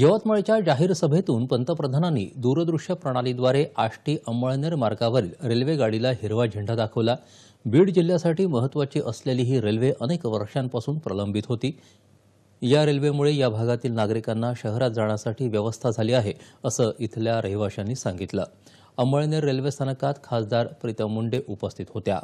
यवतमाळच्या जाहीर सभेतून पंतप्रधानांनी दूरदृश्य प्रणालीद्वारे आष्टी अंमळनेर मार्गावरील रेल्वे गाडीला हिरवा झेंडा दाखवला बीड जिल्ह्यासाठी महत्त्वाची असलेली ही रेल्वे अनेक वर्षांपासून प्रलंबित होती या रेल्वेमुळे या भागातील नागरिकांना शहरात जाण्यासाठी व्यवस्था झाली आहे असं इथल्या रहिवाशांनी सांगितलं अंमळनेर रेल्वे स्थानकात खासदार प्रीतम मुंडे उपस्थित होत्या